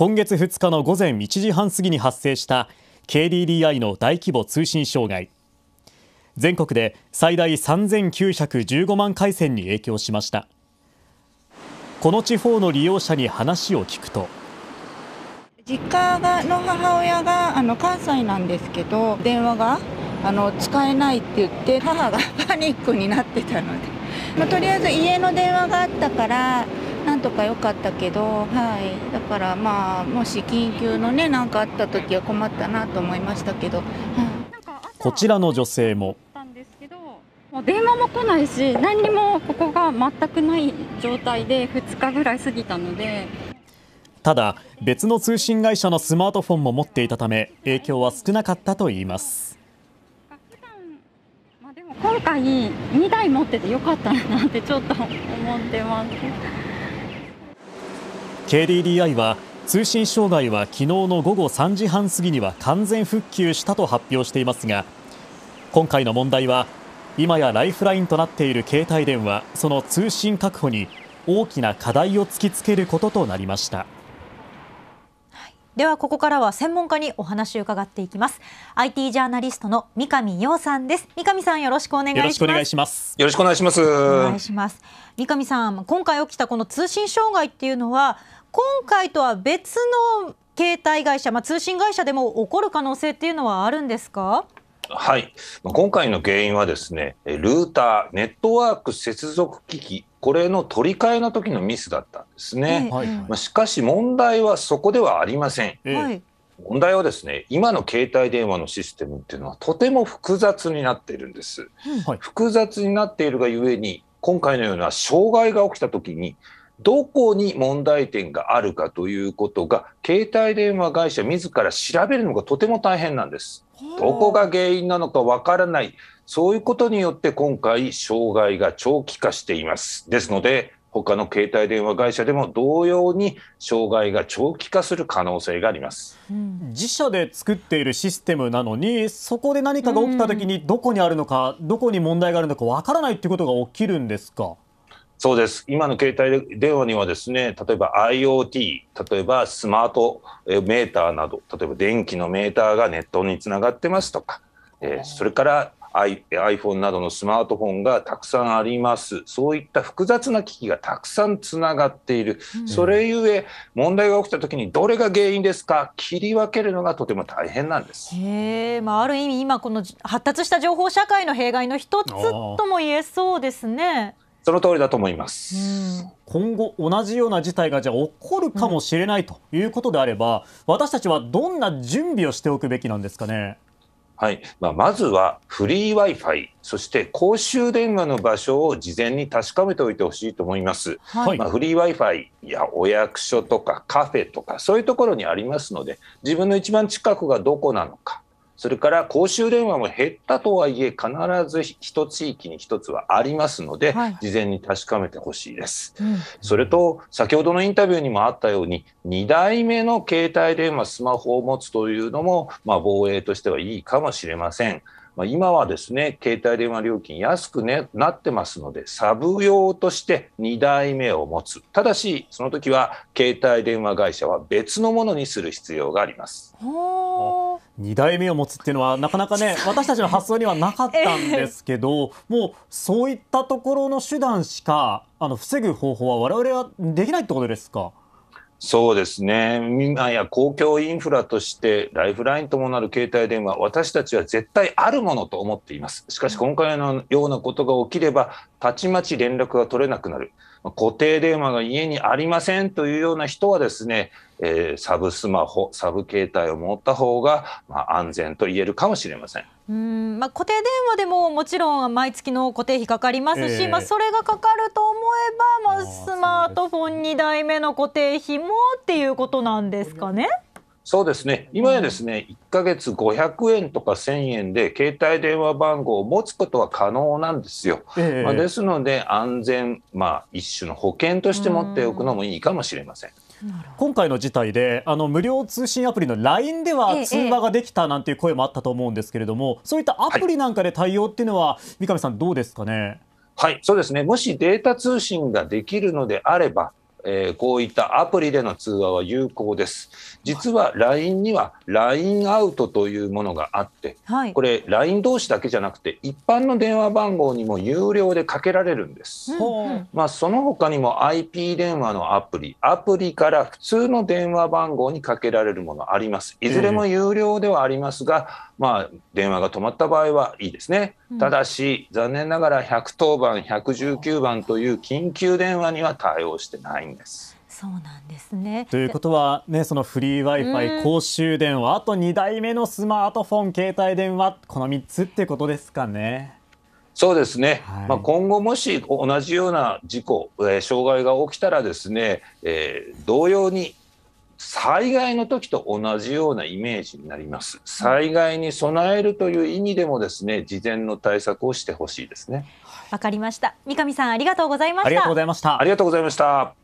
今月2日の午前1時半過ぎに発生した KDDI の大規模通信障害全国で最大3915万回線に影響しましたこの地方の利用者に話を聞くと実家がの母親があの関西なんですけど電話があの使えないって言って母がパニックになってたので、まあ、とりあえず家の電話があったからなんとか良かったけど、はい、だからまあもし緊急のね何かあった時は困ったなと思いましたけど、はい、こちらの女性も。もう電話も来ないし何にもここが全くない状態で2日ぐらい過ぎたのでただ別の通信会社のスマートフォンも持っていたため影響は少なかったといいます普段、まあ、でも今回2台持っててよかったなってちょっと思ってます KDDI は通信障害は昨日の午後3時半過ぎには完全復旧したと発表していますが今回の問題は今やライフラインとなっている携帯電話その通信確保に大きな課題を突きつけることとなりました。ではここからは専門家にお話を伺っていきます IT ジャーナリストの三上洋さんです三上さんよろしくお願いしますよろしくお願いしますよろしくお願いします三上さん今回起きたこの通信障害っていうのは今回とは別の携帯会社、まあ、通信会社でも起こる可能性っていうのはあるんですかはい、今回の原因はですねルーターネットワーク接続機器これの取り替えの時のミスだったんですね、はい、まあ、しかし問題はそこではありません、はい、問題はですね今の携帯電話のシステムっていうのはとても複雑になっているんです、はい、複雑になっているがゆえに今回のような障害が起きた時にどこに問題点があるかということが携帯電話会社自ら調べるのがとても大変なんです。どこが原因なのかわからないそういうことによって今回障害が長期化しています。ですので他の携帯電話会社でも同様に障害が長期化する可能性があります、うん、自社で作っているシステムなのにそこで何かが起きた時にどこにあるのか、どこに問題があるのかわからないっていうことが起きるんですかそうです。今の携帯電話にはですね、例えば IoT、例えばスマートメーターなど、例えば電気のメーターがネットにつながってますとか、えー、それから iPhone などのスマートフォンがたくさんあります、そういった複雑な機器がたくさんつながっている、うん、それゆえ、問題が起きたときにどれが原因ですか、切り分けるのがとても大変なんですへ、まあ、ある意味、今、この発達した情報社会の弊害の一つとも言えそうですね。その通りだと思います今後、同じような事態がじゃあ起こるかもしれないということであれば、うん、私たちはどんな準備をしておくべきなんですかね。はいまあ、まずはフリー Wi-Fi、そして公衆電話の場所を事前に確かめておいてほしいと思います。はい、まあ、フリー Wi-Fi やお役所とかカフェとかそういうところにありますので、自分の一番近くがどこなのか、それから公衆電話も減ったとはいえ、必ず一地域に一つはありますので、はい、事前に確かめてほしいです、うん、それと、先ほどのインタビューにもあったように、2台目の携帯電話、スマホを持つというのも、まあ、防衛としてはいいかもしれません。まあ、今はですね、携帯電話料金安く、ね、なってますので、サブ用として2台目を持つ。ただし、その時は携帯電話会社は別のものにする必要があります。2代目を持つっていうのはなかなかね 私たちの発想にはなかったんですけど、もうそういったところの手段しかあの防ぐ方法は我々はできないってことですかそうですね、今や公共インフラとしてライフラインともなる携帯電話、私たちは絶対あるものと思っています。しかし、今回のようなことが起きれば、たちまち連絡が取れなくなる、固定電話が家にありませんというような人は、ですね、えー、サブスマホ、サブ携帯を持った方がまが、あ、安全と言えるかもしれません。うんまあ、固定電話でももちろん毎月の固定費かかりますし、えー、まあ、それがかかると思えば、まあ、スマートフォン2台目の固定費もっていうことなんですかね。そうですね今やですね、うん、1ヶ月500円とか1000円で携帯電話番号を持つことは可能なんですよ。えー、まあ、ですので安全、まあ、一種の保険として持っておくのもいいかもしれません。うん今回の事態であの無料通信アプリの LINE では通話ができたなんていう声もあったと思うんですけれども、ええ、そういったアプリなんかで対応っていうのは、はい、三上さん、どうですかね。はい、そうですね。もしデータ通信ができるのであれば、えー、こういったアプリでの通話は有効です。実は LINE には LINE アウトというものがあって、はい、これ LINE 同士だけじゃなくて一般の電話番号にも有料でかけられるんです。うん、まあ、その他にも IP 電話のアプリ、アプリから普通の電話番号にかけられるものあります。いずれも有料ではありますが、うん、まあ、電話が止まった場合はいいですね。ただし、残念ながら110番、119番という緊急電話には対応してないんです。そうなんですねということは、ね、そのフリー w i f i 公衆電話あと2台目のスマートフォン携帯電話この3つってことですかね。そうですね、はい、まあ、今後、もし同じような事故、えー、障害が起きたらですね、えー、同様に災害の時と同じようなイメージになります。災害に備えるという意味でもですね、事前の対策をしてほしいですね。わかりました。三上さんありがとうございました。ありがとうございました。ありがとうございました。